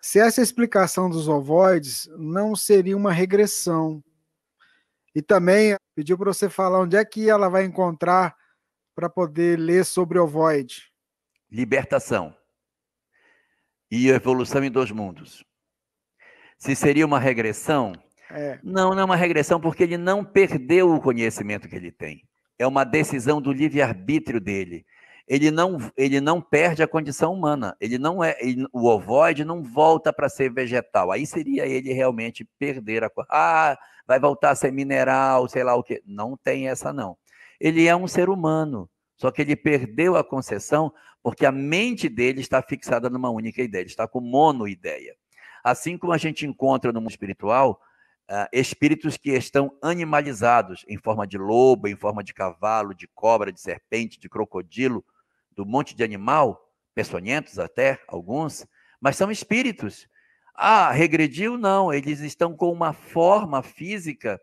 se essa explicação dos ovoides não seria uma regressão. E também pediu para você falar onde é que ela vai encontrar para poder ler sobre void? Libertação e evolução em dois mundos. Se seria uma regressão? É. Não, não é uma regressão porque ele não perdeu o conhecimento que ele tem. É uma decisão do livre-arbítrio dele ele não, ele não perde a condição humana. Ele não é, ele, o ovoide não volta para ser vegetal. Aí seria ele realmente perder a ah, vai voltar a ser mineral, sei lá o que. Não tem essa não. Ele é um ser humano, só que ele perdeu a concessão porque a mente dele está fixada numa única ideia, ele está com monoideia. Assim como a gente encontra no mundo espiritual, Uh, espíritos que estão animalizados, em forma de lobo, em forma de cavalo, de cobra, de serpente, de crocodilo, do monte de animal, peçonhentos até, alguns, mas são espíritos. Ah, regrediu? Não, eles estão com uma forma física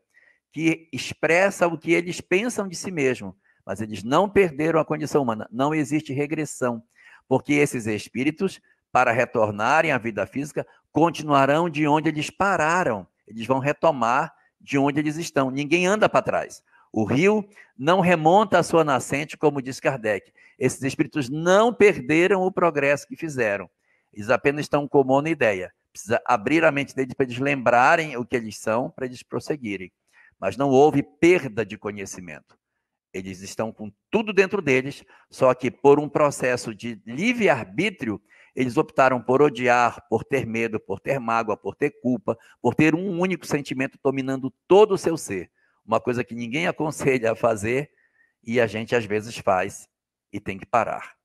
que expressa o que eles pensam de si mesmo, mas eles não perderam a condição humana. Não existe regressão, porque esses espíritos, para retornarem à vida física, continuarão de onde eles pararam. Eles vão retomar de onde eles estão. Ninguém anda para trás. O rio não remonta à sua nascente, como diz Kardec. Esses espíritos não perderam o progresso que fizeram. Eles apenas estão com uma ideia. Precisa abrir a mente deles para eles lembrarem o que eles são, para eles prosseguirem. Mas não houve perda de conhecimento. Eles estão com tudo dentro deles, só que por um processo de livre-arbítrio, eles optaram por odiar, por ter medo, por ter mágoa, por ter culpa, por ter um único sentimento dominando todo o seu ser uma coisa que ninguém aconselha a fazer e a gente às vezes faz e tem que parar.